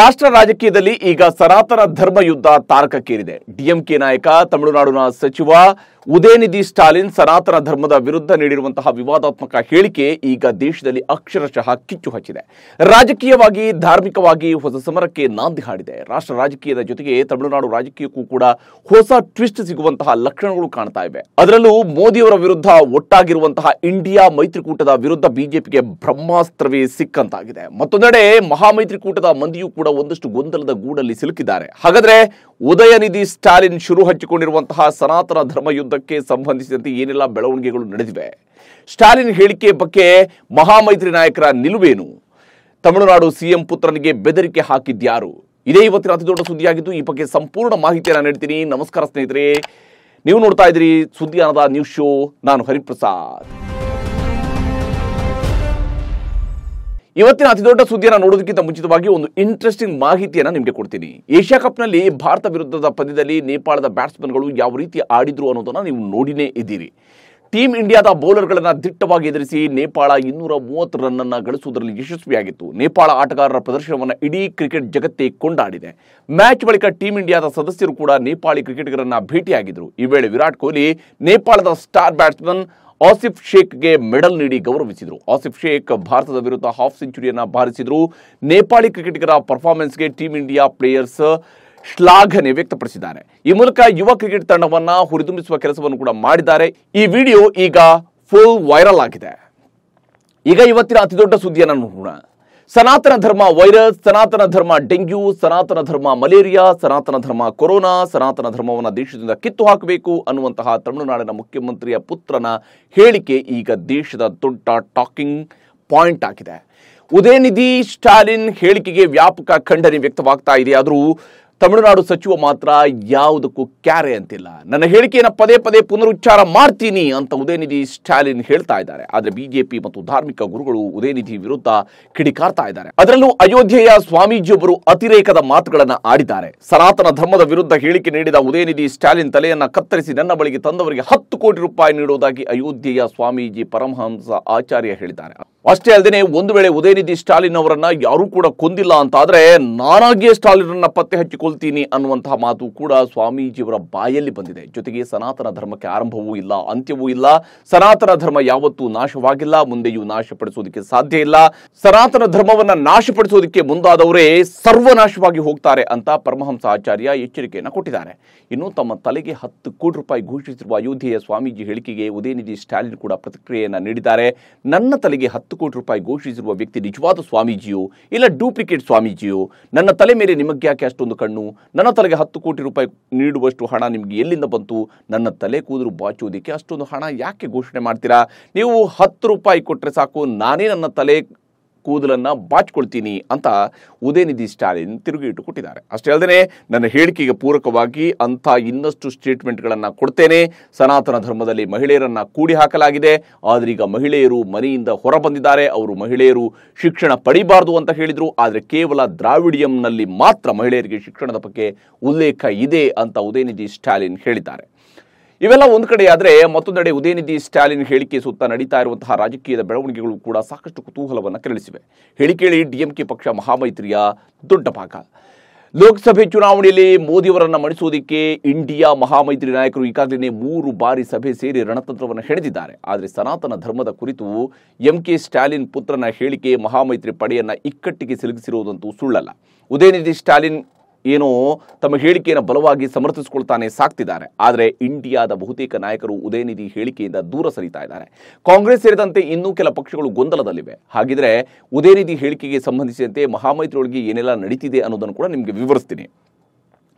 ರಾಷ್ಟ್ರ ರಾಜಕೀಯದಲ್ಲಿ ಈಗ ಸನಾತನ ಧರ್ಮ ಯುದ್ಧ ತಾರಕಕ್ಕೇರಿದೆ ಡಿಎಂಕೆ ನಾಯಕ ತಮಿಳುನಾಡಿನ ಸಚಿವ ಉದಯನಿಧಿ ಸ್ಟಾಲಿನ್ ಸನಾತನ ಧರ್ಮದ ವಿರುದ್ಧ ನೀಡಿರುವಂತಹ ವಿವಾದಾತ್ಮಕ ಹೇಳಿಕೆ ಈಗ ದೇಶದಲ್ಲಿ ಅಕ್ಷರಶಃ ಕಿಚ್ಚು ಹಚ್ಚಿದೆ ರಾಜಕೀಯವಾಗಿ ಧಾರ್ಮಿಕವಾಗಿ ಹೊಸ ಸಮರಕ್ಕೆ ನಾಂದಿ ಹಾಡಿದೆ ರಾಷ್ಟ್ರ ರಾಜಕೀಯದ ಜೊತೆಗೆ ತಮಿಳುನಾಡು ರಾಜಕೀಯಕ್ಕೂ ಕೂಡ ಹೊಸ ಟ್ವಿಸ್ಟ್ ಸಿಗುವಂತಹ ಲಕ್ಷಣಗಳು ಕಾಣ್ತಾ ಇವೆ ಅದರಲ್ಲೂ ಮೋದಿಯವರ ವಿರುದ್ಧ ಒಟ್ಟಾಗಿರುವಂತಹ ಇಂಡಿಯಾ ಮೈತ್ರಿಕೂಟದ ವಿರುದ್ಧ ಬಿಜೆಪಿಗೆ ಬ್ರಹ್ಮಾಸ್ತ್ರವೇ ಸಿಕ್ಕಂತಾಗಿದೆ ಮತ್ತೊಂದೆಡೆ ಮಹಾಮೈತ್ರಿಕೂಟದ ಮಂದಿಯೂ ಕೂಡ ಒಂದಷ್ಟು ಗೊಂದಲದ ಗೂಡಲ್ಲಿ ಸಿಲುಕಿದ್ದಾರೆ ಹಾಗಾದ್ರೆ ಉದಯನಿಧಿ ಸ್ಟಾಲಿನ್ ಶುರು ಹಚ್ಚಿಕೊಂಡಿರುವಂತಹ ಸನಾತನ ಧರ್ಮ ಯುದ್ಧಕ್ಕೆ ಸಂಬಂಧಿಸಿದಂತೆ ಏನೆಲ್ಲ ಬೆಳವಣಿಗೆಗಳು ನಡೆದಿವೆ ಸ್ಟಾಲಿನ್ ಹೇಳಿಕೆ ಬಗ್ಗೆ ಮಹಾಮೈತ್ರಿ ನಾಯಕರ ನಿಲುವೇನು ತಮಿಳುನಾಡು ಸಿಎಂ ಪುತ್ರನಿಗೆ ಬೆದರಿಕೆ ಹಾಕಿದ್ಯಾರು ಇದೇ ಇವತ್ತಿನ ಅತಿ ದೊಡ್ಡ ಸುದ್ದಿಯಾಗಿದ್ದು ಈ ಬಗ್ಗೆ ಸಂಪೂರ್ಣ ನಾನು ನೀಡ್ತೀನಿ ನಮಸ್ಕಾರ ಸ್ನೇಹಿತರೆ ನೀವು ನೋಡ್ತಾ ಇದ್ರಿ ಸುದ್ದಿ ಅನ್ನದ ನ್ಯೂಸ್ ಶೋ ನಾನು ಹರಿಪ್ರಸಾದ್ ಇವತ್ತಿನ ಅತಿ ದೊಡ್ಡ ಸುದ್ದಿಯನ್ನು ನೋಡೋದಕ್ಕಿಂತ ಮುಂಚಿತವಾಗಿ ಒಂದು ಇಂಟ್ರೆಸ್ಟಿಂಗ್ ಮಾಹಿತಿಯನ್ನು ನಿಮಗೆ ಕೊಡ್ತೀನಿ ಏಷ್ಯಾ ಕಪ್ನಲ್ಲಿ ಭಾರತ ವಿರುದ್ಧದ ಪಂದ್ಯದಲ್ಲಿ ನೇಪಾಳದ ಬ್ಯಾಟ್ಸ್ಮನ್ಗಳು ಯಾವ ರೀತಿ ಆಡಿದ್ರು ಅನ್ನೋದನ್ನು ನೀವು ನೋಡಿನೇ ಇದ್ದೀರಿ ಟೀಮ್ ಇಂಡಿಯಾದ ಬೌಲರ್ಗಳನ್ನು ದಿಟ್ಟವಾಗಿ ಎದುರಿಸಿ ನೇಪಾಳ ಇನ್ನೂರ ಮೂವತ್ತು ರನ್ನನ್ನು ಗಳಿಸುವುದರಲ್ಲಿ ಯಶಸ್ವಿಯಾಗಿತ್ತು ನೇಪಾಳ ಆಟಗಾರರ ಪ್ರದರ್ಶನವನ್ನು ಇಡೀ ಕ್ರಿಕೆಟ್ ಜಗತ್ತೇ ಕೊಂಡಾಡಿದೆ ಮ್ಯಾಚ್ ಬಳಿಕ ಟೀಂ ಇಂಡಿಯಾದ ಸದಸ್ಯರು ಕೂಡ ನೇಪಾಳಿ ಕ್ರಿಕೆಟಿಗರನ್ನ ಭೇಟಿಯಾಗಿದ್ದರು ಈ ವೇಳೆ ವಿರಾಟ್ ಕೊಹ್ಲಿ ನೇಪಾಳದ ಸ್ಟಾರ್ ಬ್ಯಾಟ್ಸ್ಮನ್ ಆಸಿಫ್ ಶೇಖ್ಗೆ ಮೆಡಲ್ ನೀಡಿ ಗೌರವಿಸಿದರು ಆಸಿಫ್ ಶೇಖ್ ಭಾರತದ ವಿರುದ್ಧ ಹಾಫ್ ಸೆಂಚುರಿಯನ್ನು ಬಾರಿಸಿದರು ನೇಪಾಳಿ ಕ್ರಿಕೆಟಿಗರ ಪರ್ಫಾರ್ಮೆನ್ಸ್ಗೆ ಟೀಮ್ ಇಂಡಿಯಾ ಪ್ಲೇಯರ್ಸ್ ಶ್ಲಾಘನೆ ವ್ಯಕ್ತಪಡಿಸಿದ್ದಾರೆ ಈ ಮೂಲಕ ಯುವ ಕ್ರಿಕೆಟ್ ತಂಡವನ್ನ ಹುರಿದುಂಬಿಸುವ ಕೆಲಸವನ್ನು ಕೂಡ ಮಾಡಿದ್ದಾರೆ ಈ ವಿಡಿಯೋ ಈಗ ಫುಲ್ ವೈರಲ್ ಆಗಿದೆ ಈಗ ಇವತ್ತಿನ ಅತಿದೊಡ್ಡ ಸುದ್ದಿಯನ್ನು ನೋಡೋಣ ಸನಾತನ ಧರ್ಮ ವೈರಸ್ ಸನಾತನ ಧರ್ಮ ಡೆಂಗ್ಯೂ ಸನಾತನ ಧರ್ಮ ಮಲೇರಿಯಾ ಸನಾತನ ಧರ್ಮ ಕೊರೋನಾ ಸನಾತನ ಧರ್ಮವನ್ನು ದೇಶದಿಂದ ಕಿತ್ತು ಹಾಕಬೇಕು ಅನ್ನುವಂತಹ ತಮಿಳುನಾಡಿನ ಮುಖ್ಯಮಂತ್ರಿಯ ಪುತ್ರನ ಹೇಳಿಕೆ ಈಗ ದೇಶದ ದೊಡ್ಡ ಟಾಕಿಂಗ್ ಪಾಯಿಂಟ್ ಆಗಿದೆ ಉದಯನಿಧಿ ಸ್ಟಾಲಿನ್ ಹೇಳಿಕೆಗೆ ವ್ಯಾಪಕ ಖಂಡನೆ ವ್ಯಕ್ತವಾಗ್ತಾ ಇದೆ ಆದರೂ ತಮಿಳುನಾಡು ಸಚಿವ ಮಾತ್ರ ಯಾವುದಕ್ಕೂ ಕ್ಯಾರೆ ಅಂತಿಲ್ಲ ನನ್ನ ಹೇಳಿಕೆಯನ್ನು ಪದೇ ಪದೇ ಪುನರುಚ್ಚಾರ ಮಾಡ್ತೀನಿ ಅಂತ ಉದಯನಿಧಿ ಸ್ಟಾಲಿನ್ ಹೇಳ್ತಾ ಇದ್ದಾರೆ ಆದರೆ ಬಿಜೆಪಿ ಮತ್ತು ಧಾರ್ಮಿಕ ಗುರುಗಳು ಉದಯನಿಧಿ ವಿರುದ್ಧ ಕಿಡಿಕಾರ್ತಾ ಇದ್ದಾರೆ ಅದರಲ್ಲೂ ಅಯೋಧ್ಯೆಯ ಸ್ವಾಮೀಜಿಯೊಬ್ಬರು ಅತಿರೇಕದ ಮಾತುಗಳನ್ನು ಆಡಿದ್ದಾರೆ ಸನಾತನ ಧರ್ಮದ ವಿರುದ್ಧ ಹೇಳಿಕೆ ನೀಡಿದ ಉದಯನಿಧಿ ಸ್ಟಾಲಿನ್ ತಲೆಯನ್ನ ಕತ್ತರಿಸಿ ನನ್ನ ಬಳಿಗೆ ತಂದವರಿಗೆ ಹತ್ತು ಕೋಟಿ ರೂಪಾಯಿ ನೀಡುವುದಾಗಿ ಅಯೋಧ್ಯೆಯ ಸ್ವಾಮೀಜಿ ಪರಮಹಂಸ ಆಚಾರ್ಯ ಹೇಳಿದ್ದಾರೆ ಅಷ್ಟೇ ಅಲ್ಲದೆ ಒಂದು ವೇಳೆ ಉದಯನಿಧಿ ಸ್ಟಾಲಿನ್ ಅವರನ್ನ ಯಾರೂ ಕೂಡ ಕೊಂದಿಲ್ಲ ಅಂತಾದ್ರೆ ನಾನಾಗಿಯೇ ಸ್ಟಾಲಿನ್ ಪತ್ತೆ ಹಚ್ಚಿಕೊಳ್ತೀನಿ ಅನ್ನುವಂತಹ ಮಾತು ಕೂಡ ಸ್ವಾಮೀಜಿಯವರ ಬಾಯಲ್ಲಿ ಬಂದಿದೆ ಜೊತೆಗೆ ಸನಾತನ ಧರ್ಮಕ್ಕೆ ಆರಂಭವೂ ಇಲ್ಲ ಅಂತ್ಯವೂ ಇಲ್ಲ ಸನಾತನ ಧರ್ಮ ಯಾವತ್ತೂ ನಾಶವಾಗಿಲ್ಲ ಮುಂದೆಯೂ ನಾಶಪಡಿಸುವುದಕ್ಕೆ ಸಾಧ್ಯ ಇಲ್ಲ ಸನಾತನ ಧರ್ಮವನ್ನ ನಾಶಪಡಿಸುವುದಕ್ಕೆ ಮುಂದಾದವರೇ ಸರ್ವನಾಶವಾಗಿ ಹೋಗ್ತಾರೆ ಅಂತ ಪರಮಹಂಸ ಆಚಾರ್ಯ ಎಚ್ಚರಿಕೆಯನ್ನು ಕೊಟ್ಟಿದ್ದಾರೆ ಇನ್ನು ತಮ್ಮ ತಲೆಗೆ ಹತ್ತು ಕೋಟಿ ರೂಪಾಯಿ ಘೋಷಿಸಿರುವ ಅಯೋಧ್ಯೆಯ ಸ್ವಾಮೀಜಿ ಹೇಳಿಕೆಗೆ ಉದಯನಿಧಿ ಸ್ಟಾಲಿನ್ ಕೂಡ ಪ್ರತಿಕ್ರಿಯೆಯನ್ನು ನೀಡಿದ್ದಾರೆ ನನ್ನ ತಲೆಗೆ ಹತ್ತು ಕೋಟಿ ರೂಪಾಯಿ ಘೋಷಿಸಿರುವ ವ್ಯಕ್ತಿ ನಿಜವಾದ ಸ್ವಾಮೀಜಿಯೋ ಇಲ್ಲ ಡೂಪ್ಲಿಕೇಟ್ ಸ್ವಾಮೀಜಿಯೋ ನನ್ನ ತಲೆ ಮೇಲೆ ನಿಮಗೆ ಯಾಕೆ ಅಷ್ಟೊಂದು ಕಣ್ಣು ನನ್ನ ತಲೆಗೆ ಹತ್ತು ಕೋಟಿ ರೂಪಾಯಿ ನೀಡುವಷ್ಟು ಹಣ ನಿಮಗೆ ಎಲ್ಲಿಂದ ಬಂತು ನನ್ನ ತಲೆ ಕೂದಲು ಬಾಚುವುದಕ್ಕೆ ಅಷ್ಟೊಂದು ಹಣ ಯಾಕೆ ಘೋಷಣೆ ಮಾಡ್ತೀರಾ ನೀವು ಹತ್ತು ರೂಪಾಯಿ ಕೊಟ್ಟರೆ ಸಾಕು ನಾನೇ ನನ್ನ ತಲೆ ಕೂದಲನ್ನು ಬಾಚಿಕೊಳ್ತೀನಿ ಅಂತ ಉದಯನಿಧಿ ಸ್ಟಾಲಿನ್ ತಿರುಗಿ ಇಟ್ಟುಕೊಟ್ಟಿದ್ದಾರೆ ಅಷ್ಟೇ ಅಲ್ಲದೆ ನನ್ನ ಹೇಳಿಕೆಗೆ ಪೂರಕವಾಗಿ ಅಂಥ ಇನ್ನಷ್ಟು ಸ್ಟೇಟ್ಮೆಂಟ್ಗಳನ್ನು ಕೊಡ್ತೇನೆ ಸನಾತನ ಧರ್ಮದಲ್ಲಿ ಮಹಿಳೆಯರನ್ನು ಕೂಡಿ ಹಾಕಲಾಗಿದೆ ಆದರೆ ಈಗ ಮಹಿಳೆಯರು ಮನೆಯಿಂದ ಹೊರಬಂದಿದ್ದಾರೆ ಅವರು ಮಹಿಳೆಯರು ಶಿಕ್ಷಣ ಪಡಿಬಾರದು ಅಂತ ಹೇಳಿದರು ಆದರೆ ಕೇವಲ ದ್ರಾವಿಡಿಯಂನಲ್ಲಿ ಮಾತ್ರ ಮಹಿಳೆಯರಿಗೆ ಶಿಕ್ಷಣದ ಬಗ್ಗೆ ಉಲ್ಲೇಖ ಇದೆ ಅಂತ ಉದಯನಿಧಿ ಸ್ಟಾಲಿನ್ ಹೇಳಿದ್ದಾರೆ ಇವೆಲ್ಲ ಒಂದು ಕಡೆಯಾದರೆ ಮತ್ತೊಂದೆಡೆ ಉದಯನಿಧಿ ಸ್ಟಾಲಿನ್ ಹೇಳಿಕೆ ಸುತ್ತ ನಡೀತಾ ಇರುವಂತಹ ರಾಜಕೀಯದ ಬೆಳವಣಿಗೆಗಳು ಕೂಡ ಸಾಕಷ್ಟು ಕುತೂಹಲವನ್ನು ಕೆರಳಿಸಿವೆ ಹೇಳಿಕೆಯಲ್ಲಿ ಡಿಎಂಕೆ ಪಕ್ಷ ಮಹಾಮೈತ್ರಿಯ ದೊಡ್ಡ ಭಾಗ ಲೋಕಸಭೆ ಚುನಾವಣೆಯಲ್ಲಿ ಮೋದಿಯವರನ್ನು ಮಣಿಸುವುದಕ್ಕೆ ಇಂಡಿಯಾ ಮಹಾಮೈತ್ರಿ ನಾಯಕರು ಈಗಾಗಲೇ ಮೂರು ಬಾರಿ ಸಭೆ ಸೇರಿ ರಣತಂತ್ರವನ್ನು ಹೆಣೆದಿದ್ದಾರೆ ಆದರೆ ಸನಾತನ ಧರ್ಮದ ಕುರಿತು ಎಂ ಕೆ ಸ್ಟಾಲಿನ್ ಪುತ್ರನ ಹೇಳಿಕೆ ಮಹಾಮೈತ್ರಿ ಪಡೆಯನ್ನು ಇಕ್ಕಟ್ಟಿಗೆ ಸಿಲುಕಿಸಿರುವುದಂತೂ ಸುಳ್ಳಲ್ಲ ಉದಯನಿಧಿ ಸ್ಟಾಲಿನ್ ಏನು ತಮ್ಮ ಹೇಳಿಕೆಯನ್ನು ಬಲವಾಗಿ ಸಮರ್ಥಿಸಿಕೊಳ್ತಾನೆ ಸಾಕ್ತಿದ್ದಾರೆ ಆದರೆ ಇಂಡಿಯಾದ ಬಹುತೇಕ ನಾಯಕರು ಉದಯನಿಧಿ ಹೇಳಿಕೆಯಿಂದ ದೂರ ಸರಿತಾ ಇದ್ದಾರೆ ಕಾಂಗ್ರೆಸ್ ಸೇರಿದಂತೆ ಇನ್ನೂ ಕೆಲ ಪಕ್ಷಗಳು ಗೊಂದಲದಲ್ಲಿವೆ ಹಾಗಿದ್ರೆ ಉದಯನಿಧಿ ಹೇಳಿಕೆಗೆ ಸಂಬಂಧಿಸಿದಂತೆ ಮಹಾಮೈತ್ರಿಯೊಳಗೆ ಏನೆಲ್ಲ ನಡೀತಿದೆ ಅನ್ನೋದನ್ನು ಕೂಡ ನಿಮಗೆ ವಿವರಿಸ್ತೀನಿ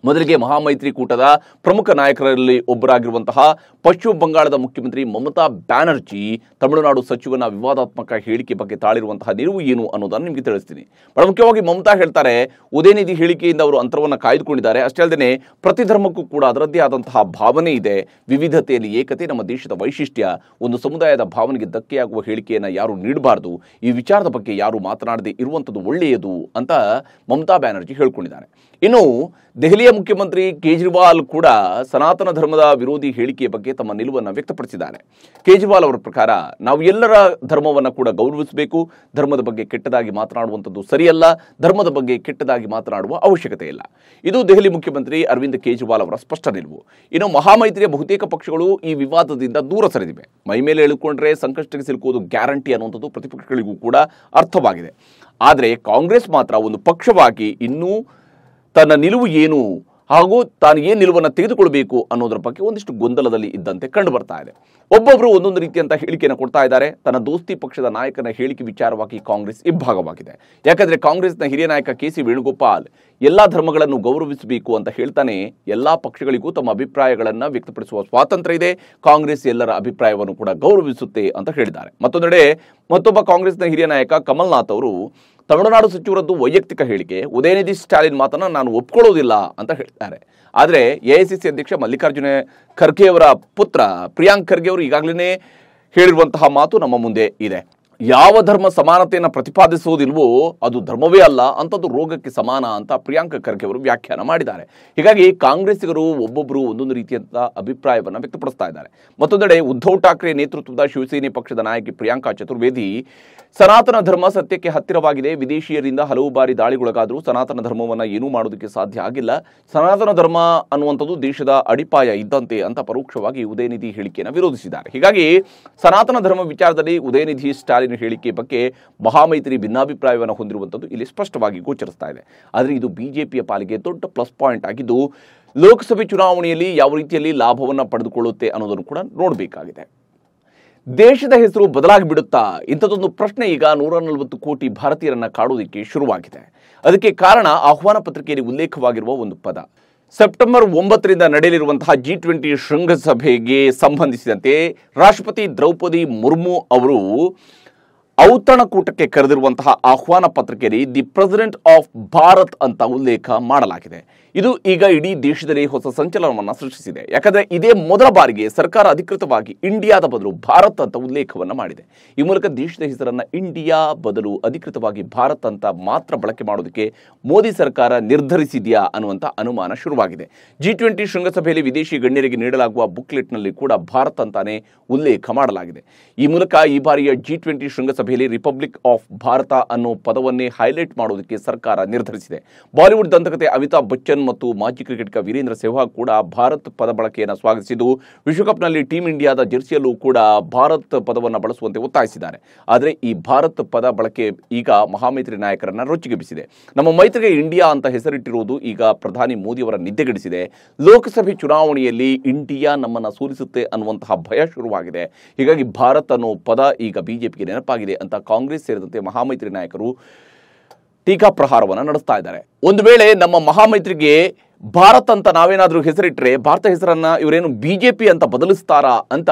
ಮೊದಲಿಗೆ ಕೂಟದ ಪ್ರಮುಖ ನಾಯಕರಲ್ಲಿ ಒಬ್ಬರಾಗಿರುವಂತಹ ಪಶ್ಚಿಮ ಬಂಗಾಳದ ಮುಖ್ಯಮಂತ್ರಿ ಮಮತಾ ಬ್ಯಾನರ್ಜಿ ತಮಿಳುನಾಡು ಸಚಿವನ ವಿವಾದಾತ್ಮಕ ಹೇಳಿಕೆ ಬಗ್ಗೆ ತಾಳಿರುವಂತಹ ನಿಲುವು ಏನು ಅನ್ನೋದನ್ನು ನಿಮಗೆ ತಿಳಿಸ್ತೀನಿ ಬಹಳ ಮುಖ್ಯವಾಗಿ ಮಮತಾ ಹೇಳ್ತಾರೆ ಉದಯನಿಧಿ ಹೇಳಿಕೆಯಿಂದ ಅವರು ಅಂತರವನ್ನು ಕಾಯ್ದುಕೊಂಡಿದ್ದಾರೆ ಅಷ್ಟೇ ಅಲ್ಲದೆ ಪ್ರತಿ ಧರ್ಮಕ್ಕೂ ಕೂಡ ಅದರದ್ದೇ ಆದಂತಹ ಭಾವನೆ ಇದೆ ವಿವಿಧತೆಯಲ್ಲಿ ಏಕತೆ ನಮ್ಮ ದೇಶದ ವೈಶಿಷ್ಟ್ಯ ಒಂದು ಸಮುದಾಯದ ಭಾವನೆಗೆ ಧಕ್ಕೆಯಾಗುವ ಹೇಳಿಕೆಯನ್ನು ಯಾರು ನೀಡಬಾರ್ದು ಈ ವಿಚಾರದ ಬಗ್ಗೆ ಯಾರು ಮಾತನಾಡದೆ ಇರುವಂಥದ್ದು ಒಳ್ಳೆಯದು ಅಂತ ಮಮತಾ ಬ್ಯಾನರ್ಜಿ ಹೇಳ್ಕೊಂಡಿದ್ದಾರೆ ಇನ್ನು ದೆಹಲಿಯ ದೆಹಲಿಯ ಮುಖ್ಯಮಂತ್ರಿ ಕೇಜ್ರಿವಾಲ್ ಕೂಡ ಸನಾತನ ಧರ್ಮದ ವಿರೋಧಿ ಹೇಳಿಕೆಯ ಬಗ್ಗೆ ತಮ್ಮ ನಿಲುವನ್ನು ವ್ಯಕ್ತಪಡಿಸಿದ್ದಾರೆ ಕೇಜ್ರಿವಾಲ್ ಅವರ ಪ್ರಕಾರ ನಾವು ಎಲ್ಲರ ಧರ್ಮವನ್ನು ಕೂಡ ಗೌರವಿಸಬೇಕು ಧರ್ಮದ ಬಗ್ಗೆ ಕೆಟ್ಟದಾಗಿ ಮಾತನಾಡುವಂಥದ್ದು ಸರಿಯಲ್ಲ ಧರ್ಮದ ಬಗ್ಗೆ ಕೆಟ್ಟದಾಗಿ ಮಾತನಾಡುವ ಅವಶ್ಯಕತೆ ಇಲ್ಲ ಇದು ದೆಹಲಿ ಮುಖ್ಯಮಂತ್ರಿ ಅರವಿಂದ್ ಕೇಜ್ರಿವಾಲ್ ಅವರ ಸ್ಪಷ್ಟ ನಿಲುವು ಇನ್ನು ಮಹಾಮೈತ್ರಿಯ ಬಹುತೇಕ ಪಕ್ಷಗಳು ಈ ವಿವಾದದಿಂದ ದೂರ ಸರಿದಿವೆ ಮೈ ಮೇಲೆ ಇಳುಕೊಂಡ್ರೆ ಸಂಕಷ್ಟಕ್ಕೆ ಸಿಲುಕುವುದು ಗ್ಯಾರಂಟಿ ಅನ್ನುವಂಥದ್ದು ಪ್ರತಿಪಕ್ಷಗಳಿಗೂ ಕೂಡ ಅರ್ಥವಾಗಿದೆ ಆದರೆ ಕಾಂಗ್ರೆಸ್ ಮಾತ್ರ ಒಂದು ಪಕ್ಷವಾಗಿ ಇನ್ನೂ ತನ್ನ ನಿಲುವು ಏನು ಹಾಗೂ ತಾನು ಏನು ನಿಲುವನ್ನು ತೆಗೆದುಕೊಳ್ಬೇಕು ಅನ್ನೋದ್ರ ಬಗ್ಗೆ ಒಂದಿಷ್ಟು ಗೊಂದಲದಲ್ಲಿ ಇದ್ದಂತೆ ಕಂಡು ಬರ್ತಾ ಇದೆ ಒಬ್ಬೊಬ್ಬರು ಒಂದೊಂದು ರೀತಿಯಂತ ಹೇಳಿಕೆಯನ್ನು ಕೊಡ್ತಾ ಇದ್ದಾರೆ ತನ್ನ ದೋಸ್ತಿ ಪಕ್ಷದ ನಾಯಕನ ಹೇಳಿಕೆ ವಿಚಾರವಾಗಿ ಕಾಂಗ್ರೆಸ್ ಇಬ್ಬಾಗವಾಗಿದೆ ಯಾಕಂದರೆ ಕಾಂಗ್ರೆಸ್ನ ಹಿರಿಯ ನಾಯಕ ಕೆ ಸಿ ವೇಣುಗೋಪಾಲ್ ಎಲ್ಲ ಧರ್ಮಗಳನ್ನು ಗೌರವಿಸಬೇಕು ಅಂತ ಹೇಳ್ತಾನೆ ಎಲ್ಲ ಪಕ್ಷಗಳಿಗೂ ತಮ್ಮ ಅಭಿಪ್ರಾಯಗಳನ್ನು ವ್ಯಕ್ತಪಡಿಸುವ ಸ್ವಾತಂತ್ರ್ಯ ಇದೆ ಕಾಂಗ್ರೆಸ್ ಎಲ್ಲರ ಅಭಿಪ್ರಾಯವನ್ನು ಕೂಡ ಗೌರವಿಸುತ್ತೆ ಅಂತ ಹೇಳಿದ್ದಾರೆ ಮತ್ತೊಂದೆಡೆ ಮತ್ತೊಬ್ಬ ಕಾಂಗ್ರೆಸ್ನ ಹಿರಿಯ ನಾಯಕ ಕಮಲ್ನಾಥ್ ಅವರು ತಮಿಳುನಾಡು ಸಚಿವರದ್ದು ವೈಯಕ್ತಿಕ ಹೇಳಿಕೆ ಉದಯನಿಧಿ ಸ್ಟಾಲಿನ್ ಮಾತನ್ನು ನಾನು ಒಪ್ಕೊಳ್ಳೋದಿಲ್ಲ ಅಂತ ಹೇಳ್ತಾರೆ ಆದರೆ ಎ ಐ ಸಿ ಸಿ ಅಧ್ಯಕ್ಷ ಮಲ್ಲಿಕಾರ್ಜುನ ಖರ್ಗೆಯವರ ಪುತ್ರ ಪ್ರಿಯಾಂಕ್ ಖರ್ಗೆ ಅವರು ಈಗಾಗಲೇ ಹೇಳಿರುವಂತಹ ಮಾತು ನಮ್ಮ ಮುಂದೆ ಇದೆ ಯಾವ ಧರ್ಮ ಸಮಾನತೆಯನ್ನು ಪ್ರತಿಪಾದಿಸುವುದಿಲ್ವೋ ಅದು ಧರ್ಮವೇ ಅಲ್ಲ ಅಂಥದ್ದು ರೋಗಕ್ಕೆ ಸಮಾನ ಅಂತ ಪ್ರಿಯಾಂಕ ಖರ್ಗೆ ಅವರು ವ್ಯಾಖ್ಯಾನ ಮಾಡಿದ್ದಾರೆ ಹೀಗಾಗಿ ಕಾಂಗ್ರೆಸ್ಸಿಗರು ಒಬ್ಬೊಬ್ಬರು ಒಂದೊಂದು ರೀತಿಯಂತ ಅಭಿಪ್ರಾಯವನ್ನು ವ್ಯಕ್ತಪಡಿಸ್ತಾ ಇದ್ದಾರೆ ಮತ್ತೊಂದೆಡೆ ಉದ್ಧವ್ ಠಾಕ್ರೆ ನೇತೃತ್ವದ ಶಿವಸೇನೆ ಪಕ್ಷದ ನಾಯಕಿ ಪ್ರಿಯಾಂಕಾ ಚತುರ್ವೇದಿ ಸನಾತನ ಧರ್ಮ ಸತ್ಯಕ್ಕೆ ಹತ್ತಿರವಾಗಿದೆ ವಿದೇಶಿಯರಿಂದ ಹಲವು ಬಾರಿ ದಾಳಿಗೊಳಗಾದರೂ ಸನಾತನ ಧರ್ಮವನ್ನು ಏನೂ ಮಾಡೋದಕ್ಕೆ ಸಾಧ್ಯ ಆಗಿಲ್ಲ ಸನಾತನ ಧರ್ಮ ಅನ್ನುವಂಥದ್ದು ದೇಶದ ಅಡಿಪಾಯ ಇದ್ದಂತೆ ಅಂತ ಪರೋಕ್ಷವಾಗಿ ಉದಯನಿಧಿ ಹೇಳಿಕೆಯನ್ನು ವಿರೋಧಿಸಿದ್ದಾರೆ ಹೀಗಾಗಿ ಸನಾತನ ಧರ್ಮ ವಿಚಾರದಲ್ಲಿ ಉದಯನಿಧಿ ಸ್ಟಾಲಿನ್ ಹೇಳಿಕೆ ಬಗ್ಗೆ ಮಹಾಮೈತ್ರಿ ಭಿನ್ನಾಭಿಪ್ರಾಯವನ್ನು ಹೊಂದಿರುವಂಥದ್ದು ಇಲ್ಲಿ ಸ್ಪಷ್ಟವಾಗಿ ಗೋಚರಿಸ್ತಾ ಇದೆ ಆದರೆ ಇದು ಬಿಜೆಪಿಯ ಪಾಲಿಗೆ ದೊಡ್ಡ ಪ್ಲಸ್ ಪಾಯಿಂಟ್ ಆಗಿದ್ದು ಲೋಕಸಭೆ ಚುನಾವಣೆಯಲ್ಲಿ ಯಾವ ರೀತಿಯಲ್ಲಿ ಲಾಭವನ್ನು ಪಡೆದುಕೊಳ್ಳುತ್ತೆ ಅನ್ನೋದನ್ನು ಕೂಡ ನೋಡಬೇಕಾಗಿದೆ ದೇಶದ ಹೆಸರು ಬಿಡುತ್ತಾ ಇಂಥದ್ದೊಂದು ಪ್ರಶ್ನೆ ಈಗ ನೂರ ನಲವತ್ತು ಕೋಟಿ ಭಾರತೀಯರನ್ನ ಕಾಡುವುದಕ್ಕೆ ಶುರುವಾಗಿದೆ ಅದಕ್ಕೆ ಕಾರಣ ಆಹ್ವಾನ ಪತ್ರಿಕೆಯಲ್ಲಿ ಉಲ್ಲೇಖವಾಗಿರುವ ಒಂದು ಪದ ಸೆಪ್ಟೆಂಬರ್ ಒಂಬತ್ತರಿಂದ ನಡೆಯಲಿರುವಂತಹ ಜಿ ಟ್ವೆಂಟಿ ಶೃಂಗಸಭೆಗೆ ಸಂಬಂಧಿಸಿದಂತೆ ರಾಷ್ಟ್ರಪತಿ ದ್ರೌಪದಿ ಮುರ್ಮು ಅವರು ಔತಣಕೂಟಕ್ಕೆ ಕರೆದಿರುವಂತಹ ಆಹ್ವಾನ ಪತ್ರಿಕೆಯಲ್ಲಿ ದಿ ಪ್ರೆಸಿಡೆಂಟ್ ಆಫ್ ಭಾರತ್ ಅಂತ ಉಲ್ಲೇಖ ಮಾಡಲಾಗಿದೆ ಇದು ಈಗ ಇಡೀ ದೇಶದಲ್ಲಿ ಹೊಸ ಸಂಚಲನವನ್ನು ಸೃಷ್ಟಿಸಿದೆ ಯಾಕಂದರೆ ಇದೇ ಮೊದಲ ಬಾರಿಗೆ ಸರ್ಕಾರ ಅಧಿಕೃತವಾಗಿ ಇಂಡಿಯಾದ ಬದಲು ಭಾರತ್ ಅಂತ ಉಲ್ಲೇಖವನ್ನು ಮಾಡಿದೆ ಈ ಮೂಲಕ ದೇಶದ ಹೆಸರನ್ನು ಇಂಡಿಯಾ ಬದಲು ಅಧಿಕೃತವಾಗಿ ಭಾರತ್ ಅಂತ ಮಾತ್ರ ಬಳಕೆ ಮಾಡೋದಕ್ಕೆ ಮೋದಿ ಸರ್ಕಾರ ನಿರ್ಧರಿಸಿದೆಯಾ ಅನ್ನುವಂಥ ಅನುಮಾನ ಶುರುವಾಗಿದೆ ಜಿ ಟ್ವೆಂಟಿ ಶೃಂಗಸಭೆಯಲ್ಲಿ ವಿದೇಶಿ ಗಣ್ಯರಿಗೆ ನೀಡಲಾಗುವ ಬುಕ್ಲೆಟ್ನಲ್ಲಿ ಕೂಡ ಭಾರತ್ ಅಂತಾನೆ ಉಲ್ಲೇಖ ಮಾಡಲಾಗಿದೆ ಈ ಮೂಲಕ ಈ ಬಾರಿಯ ಜಿ ಟ್ವೆಂಟಿ ಶೃಂಗಸಭೆ ಸಭೆಯಲ್ಲಿ ರಿಪಬ್ಲಿಕ್ ಆಫ್ ಭಾರತ ಅನ್ನೋ ಪದವನ್ನೇ ಹೈಲೈಟ್ ಮಾಡುವುದಕ್ಕೆ ಸರ್ಕಾರ ನಿರ್ಧರಿಸಿದೆ ಬಾಲಿವುಡ್ ದಂತಕತೆ ಅಮಿತಾಬ್ ಬಚ್ಚನ್ ಮತ್ತು ಮಾಜಿ ಕ್ರಿಕೆಟ್ಗ ವೀರೇಂದ್ರ ಸೆಹ್ವಾಗ್ ಕೂಡ ಭಾರತ್ ಪದ ಬಳಕೆಯನ್ನು ಸ್ವಾಗತಿಸಿದ್ದು ವಿಶ್ವಕಪ್ನಲ್ಲಿ ಟೀಂ ಇಂಡಿಯಾದ ಜೆರ್ಸಿಯಲ್ಲೂ ಕೂಡ ಭಾರತ್ ಪದವನ್ನು ಬಳಸುವಂತೆ ಒತ್ತಾಯಿಸಿದ್ದಾರೆ ಆದರೆ ಈ ಭಾರತ್ ಪದ ಬಳಕೆ ಈಗ ಮಹಾಮೈತ್ರಿ ನಾಯಕರನ್ನು ರೊಚ್ಚಿಗೆಬ್ಬಿಸಿದೆ ನಮ್ಮ ಮೈತ್ರಿಗೆ ಇಂಡಿಯಾ ಅಂತ ಹೆಸರಿಟ್ಟಿರುವುದು ಈಗ ಪ್ರಧಾನಿ ಮೋದಿಯವರ ನಿದ್ದೆಗೆಡಿಸಿದೆ ಲೋಕಸಭೆ ಚುನಾವಣೆಯಲ್ಲಿ ಇಂಡಿಯಾ ನಮ್ಮನ್ನು ಸೋಲಿಸುತ್ತೆ ಅನ್ನುವಂತಹ ಭಯ ಶುರುವಾಗಿದೆ ಹೀಗಾಗಿ ಭಾರತ್ ಅನ್ನೋ ಪದ ಈಗ ಬಿಜೆಪಿಗೆ ನೆನಪಾಗಿದೆ ಅಂತ ಕಾಂಗ್ರೆಸ್ ಸೇರಿದಂತೆ ಮಹಾಮೈತ್ರಿ ನಾಯಕರು ಟೀಕಾ ಪ್ರಹಾರವನ್ನು ನಡೆಸ್ತಾ ಇದ್ದಾರೆ ಒಂದು ವೇಳೆ ನಮ್ಮ ಮಹಾಮೈತ್ರಿಗೆ ಭಾರತ್ ಅಂತ ನಾವೇನಾದರೂ ಹೆಸರಿಟ್ಟರೆ ಭಾರತ ಹೆಸರನ್ನ ಇವರೇನು ಬಿಜೆಪಿ ಅಂತ ಬದಲಿಸ್ತಾರಾ ಅಂತ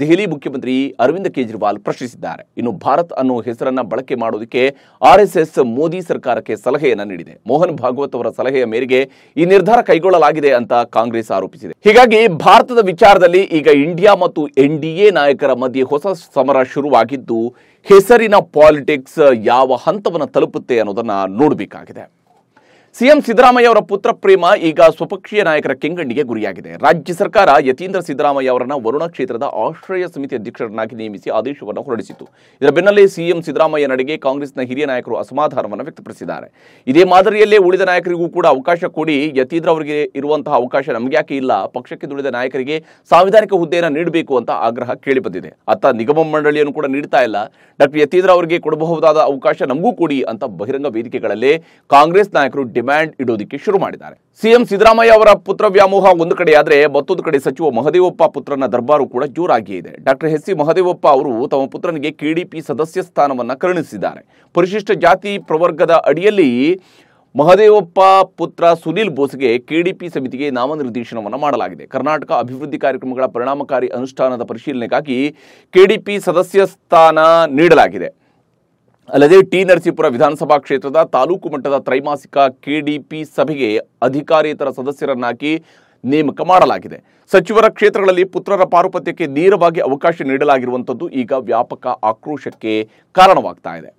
ದೆಹಲಿ ಮುಖ್ಯಮಂತ್ರಿ ಅರವಿಂದ್ ಕೇಜ್ರಿವಾಲ್ ಪ್ರಶ್ನಿಸಿದ್ದಾರೆ ಇನ್ನು ಭಾರತ್ ಅನ್ನೋ ಹೆಸರನ್ನ ಬಳಕೆ ಮಾಡೋದಕ್ಕೆ ಆರ್ಎಸ್ಎಸ್ ಮೋದಿ ಸರ್ಕಾರಕ್ಕೆ ಸಲಹೆಯನ್ನ ನೀಡಿದೆ ಮೋಹನ್ ಭಾಗವತ್ ಅವರ ಸಲಹೆಯ ಮೇರೆಗೆ ಈ ನಿರ್ಧಾರ ಕೈಗೊಳ್ಳಲಾಗಿದೆ ಅಂತ ಕಾಂಗ್ರೆಸ್ ಆರೋಪಿಸಿದೆ ಹೀಗಾಗಿ ಭಾರತದ ವಿಚಾರದಲ್ಲಿ ಈಗ ಇಂಡಿಯಾ ಮತ್ತು ಎನ್ ನಾಯಕರ ಮಧ್ಯೆ ಹೊಸ ಸಮರ ಶುರುವಾಗಿದ್ದು ಹೆಸರಿನ ಪಾಲಿಟಿಕ್ಸ್ ಯಾವ ಹಂತವನ್ನು ತಲುಪುತ್ತೆ ಅನ್ನೋದನ್ನ ನೋಡಬೇಕಾಗಿದೆ ಸಿಎಂ ಸಿದ್ದರಾಮಯ್ಯ ಅವರ ಪುತ್ರ ಪ್ರೇಮ ಈಗ ಸ್ವಪಕ್ಷೀಯ ನಾಯಕರ ಕೆಂಗಣ್ಣಿಗೆ ಗುರಿಯಾಗಿದೆ ರಾಜ್ಯ ಸರ್ಕಾರ ಯತೀಂದ್ರ ಸಿದ್ದರಾಮಯ್ಯ ಅವರನ್ನ ವರುಣ ಕ್ಷೇತ್ರದ ಆಶ್ರಯ ಸಮಿತಿ ಅಧ್ಯಕ್ಷರನ್ನಾಗಿ ನೇಮಿಸಿ ಆದೇಶವನ್ನು ಹೊರಡಿಸಿತು ಇದರ ಬೆನ್ನಲ್ಲೇ ಸಿಎಂ ಸಿದ್ದರಾಮಯ್ಯ ನಡೆಗೆ ಕಾಂಗ್ರೆಸ್ನ ಹಿರಿಯ ನಾಯಕರು ಅಸಮಾಧಾನವನ್ನು ವ್ಯಕ್ತಪಡಿಸಿದ್ದಾರೆ ಇದೇ ಮಾದರಿಯಲ್ಲೇ ಉಳಿದ ನಾಯಕರಿಗೂ ಕೂಡ ಅವಕಾಶ ಕೊಡಿ ಯತೀಂದ್ರ ಅವರಿಗೆ ಇರುವಂತಹ ಅವಕಾಶ ನಮಗ್ಯಾಕೆ ಇಲ್ಲ ಪಕ್ಷಕ್ಕೆ ದುಡಿದ ನಾಯಕರಿಗೆ ಸಾಂವಿಧಾನಿಕ ಹುದ್ದೆಯನ್ನು ನೀಡಬೇಕು ಅಂತ ಆಗ್ರಹ ಕೇಳಿಬಂದಿದೆ ಅತ್ತ ನಿಗಮ ಮಂಡಳಿಯನ್ನು ಕೂಡ ನೀಡ್ತಾ ಇಲ್ಲ ಡಾಕ್ಟರ್ ಯತೀಂದ್ರ ಅವರಿಗೆ ಕೊಡಬಹುದಾದ ಅವಕಾಶ ನಮಗೂ ಕೊಡಿ ಅಂತ ಬಹಿರಂಗ ವೇದಿಕೆಗಳಲ್ಲೇ ಕಾಂಗ್ರೆಸ್ ನಾಯಕರು ಡಿಮ್ಯಾಂಡ್ ಇಡೋದಕ್ಕೆ ಶುರು ಮಾಡಿದ್ದಾರೆ ಸಿಎಂ ಸಿದ್ದರಾಮಯ್ಯ ಅವರ ಪುತ್ರ ವ್ಯಾಮೋಹ ಒಂದು ಕಡೆಯಾದರೆ ಮತ್ತೊಂದು ಕಡೆ ಸಚಿವ ಮಹದೇವಪ್ಪ ಪುತ್ರನ ದರ್ಬಾರು ಕೂಡ ಜೋರಾಗಿಯೇ ಇದೆ ಡಾಕ್ಟರ್ ಎಸ್ ಸಿ ಮಹದೇವಪ್ಪ ಅವರು ತಮ್ಮ ಪುತ್ರನಿಗೆ ಕೆಡಿಪಿ ಸದಸ್ಯ ಸ್ಥಾನವನ್ನು ಕರುಣಿಸಿದ್ದಾರೆ ಪರಿಶಿಷ್ಟ ಜಾತಿ ಪ್ರವರ್ಗದ ಅಡಿಯಲ್ಲಿ ಮಹದೇವಪ್ಪ ಪುತ್ರ ಸುನೀಲ್ ಬೋಸ್ಗೆ ಕೆಡಿಪಿ ಸಮಿತಿಗೆ ನಾಮನಿರ್ದೇಶನವನ್ನು ಮಾಡಲಾಗಿದೆ ಕರ್ನಾಟಕ ಅಭಿವೃದ್ಧಿ ಕಾರ್ಯಕ್ರಮಗಳ ಪರಿಣಾಮಕಾರಿ ಅನುಷ್ಠಾನದ ಪರಿಶೀಲನೆಗಾಗಿ ಕೆಡಿಪಿ ಸದಸ್ಯ ಸ್ಥಾನ ನೀಡಲಾಗಿದೆ ಅಲ್ಲದೆ ಟಿ ನರಸೀಪುರ ವಿಧಾನಸಭಾ ಕ್ಷೇತ್ರದ ತಾಲೂಕು ಮಟ್ಟದ ತ್ರೈಮಾಸಿಕ ಕೆಡಿಪಿ ಸಭೆಗೆ ಅಧಿಕಾರೇತರ ಸದಸ್ಯರನ್ನಾಗಿ ನೇಮಕ ಮಾಡಲಾಗಿದೆ ಸಚಿವರ ಕ್ಷೇತ್ರಗಳಲ್ಲಿ ಪುತ್ರರ ಪಾರುಪತ್ಯಕ್ಕೆ ನೇರವಾಗಿ ಅವಕಾಶ ನೀಡಲಾಗಿರುವಂಥದ್ದು ಈಗ ವ್ಯಾಪಕ ಆಕ್ರೋಶಕ್ಕೆ ಕಾರಣವಾಗ್ತಾ ಇದೆ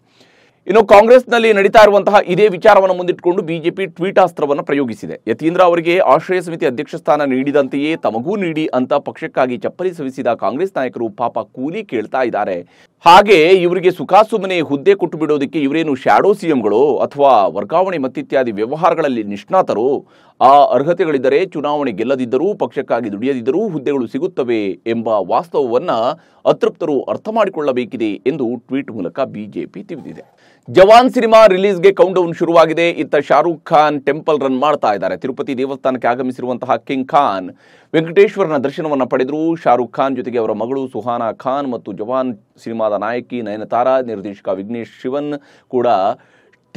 ಇನ್ನು ಕಾಂಗ್ರೆಸ್ನಲ್ಲಿ ನಡೀತಾ ಇರುವಂತಹ ಇದೇ ವಿಚಾರವನ್ನು ಮುಂದಿಟ್ಟುಕೊಂಡು ಬಿಜೆಪಿ ಟ್ವೀಟ್ ಅಸ್ತ್ರವನ್ನು ಪ್ರಯೋಗಿಸಿದೆ ಯತೀಂದ್ರ ಅವರಿಗೆ ಆಶ್ರಯ ಸಮಿತಿ ಅಧ್ಯಕ್ಷ ಸ್ಥಾನ ನೀಡಿದಂತೆಯೇ ತಮಗೂ ನೀಡಿ ಅಂತ ಪಕ್ಷಕ್ಕಾಗಿ ಚಪ್ಪಲಿ ಸವಿಸಿದ ಕಾಂಗ್ರೆಸ್ ನಾಯಕರು ಪಾಪ ಕೂಲಿ ಕೇಳ್ತಾ ಇದ್ದಾರೆ ಹಾಗೆ ಇವರಿಗೆ ಸುಖಾಸುಮನೆ ಹುದ್ದೆ ಕೊಟ್ಟು ಬಿಡೋದಕ್ಕೆ ಇವರೇನು ಶ್ಯಾಡೋ ಸಿಎಂಗಳು ಅಥವಾ ವರ್ಗಾವಣೆ ಮತ್ತಿತ್ಯಾದಿ ವ್ಯವಹಾರಗಳಲ್ಲಿ ನಿಷ್ಣಾತರು ಆ ಅರ್ಹತೆಗಳಿದ್ದರೆ ಚುನಾವಣೆ ಗೆಲ್ಲದಿದ್ದರೂ ಪಕ್ಷಕ್ಕಾಗಿ ದುಡಿಯದಿದ್ದರೂ ಹುದ್ದೆಗಳು ಸಿಗುತ್ತವೆ ಎಂಬ ವಾಸ್ತವವನ್ನು ಅತೃಪ್ತರು ಅರ್ಥ ಮಾಡಿಕೊಳ್ಳಬೇಕಿದೆ ಎಂದು ಟ್ವೀಟ್ ಮೂಲಕ ಬಿಜೆಪಿ ತಿಳಿದಿದೆ ಜವಾನ್ ಸಿನಿಮಾ ರಿಲೀಸ್ಗೆ ಕೌಂಟ್ ಡೌನ್ ಶುರುವಾಗಿದೆ ಇತ್ತ ಶಾರುಖ್ ಖಾನ್ ಟೆಂಪಲ್ ರನ್ ಮಾಡ್ತಾ ಇದ್ದಾರೆ ತಿರುಪತಿ ದೇವಸ್ಥಾನಕ್ಕೆ ಆಗಮಿಸಿರುವಂತಹ ಕಿಂಗ್ ಖಾನ್ ವೆಂಕಟೇಶ್ವರನ ದರ್ಶನವನ್ನು ಪಡೆದರು ಶಾರುಖ್ ಖಾನ್ ಜೊತೆಗೆ ಅವರ ಮಗಳು ಸುಹಾನಾ ಖಾನ್ ಮತ್ತು ಜವಾನ್ ಸಿನಿಮಾದ ನಾಯಕಿ ನಯನತಾರ ನಿರ್ದೇಶಕ ವಿಘ್ನೇಶ್ ಶಿವನ್ ಕೂಡ